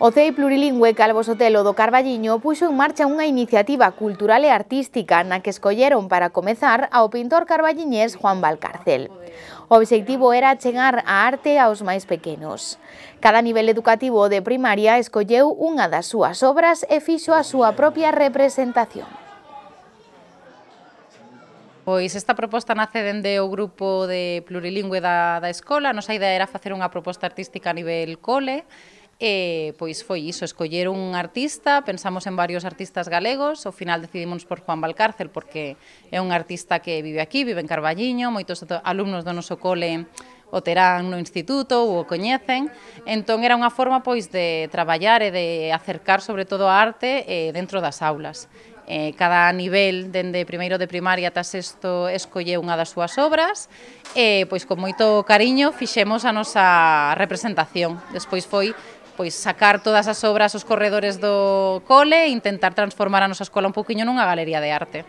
O CEI plurilingüe Calvo Sotelo do Carballiño puxo en marcha unha iniciativa cultural e artística na que escolleron para comezar ao pintor carballiñés Juan Valcarcel. O obxectivo era chegar a arte aos máis pequenos. Cada nivel educativo de primaria escolleu unha das súas obras e fixo a súa propia representación. Pois esta proposta nace dende o grupo de plurilingüe da, da escola. A nosa idea era facer unha proposta artística a nivel cole, E pois foi iso, escoller un artista, pensamos en varios artistas galegos, ao final decidimos por Juan Valcárcel porque é un artista que vive aquí, vive en Carballiño, moitos alumnos do noso cole o terán no instituto ou o coñecen, entón era unha forma pois de traballar e de acercar sobre todo a arte eh, dentro das aulas. Eh, cada nivel, dende primeiro de primaria ata sexto, escolle unha das súas obras e, eh, pois, con moito cariño fixemos a nosa representación. Despois foi pois sacar todas as obras aos corredores do cole e intentar transformar a nosa escola un poquinho nunha galería de arte.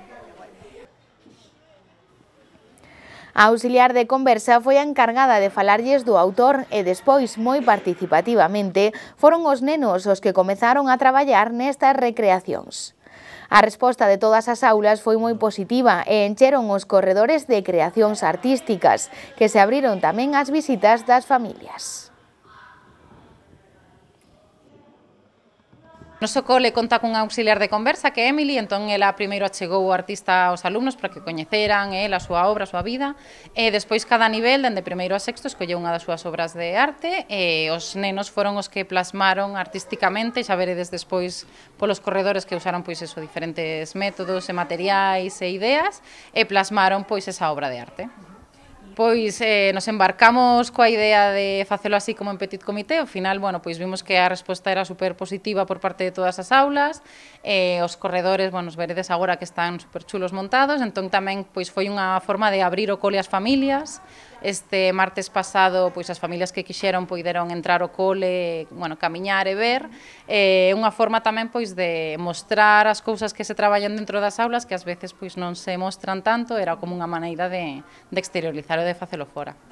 A auxiliar de conversa foi a encargada de falarlles do autor e despois, moi participativamente, foron os nenos os que comezaron a traballar nestas recreacións. A resposta de todas as aulas foi moi positiva e encheron os corredores de creacións artísticas, que se abriron tamén ás visitas das familias. so cole conta cun auxiliar de conversa que é Emily, entón ela primeiro achegou o artista aos alumnos para que coñeceran el a súa obra, a súa vida, e despois cada nivel, dende primeiro a sexto, escolleu unha das súas obras de arte e os nenos foron os que plasmaron artísticamente, xa veredes despois polos corredores que usaron pois eso, diferentes métodos e materiais e ideas e plasmaron pois esa obra de arte. Pois eh, nos embarcamos coa idea de facelo así como en petit comité, ao final, bueno, pois vimos que a resposta era super positiva por parte de todas as aulas, eh, os corredores, bueno, os veredes agora que están super chulos montados, entón tamén pois foi unha forma de abrir o cole ás familias, Este martes pasado, pois as familias que quixeron poideron entrar ao cole, bueno, camiñar e ver. É eh, unha forma tamén pois de mostrar as cousas que se traballan dentro das aulas que ás veces pois non se mostran tanto, era como unha maneira de, de exteriorizar ou de facelo fora.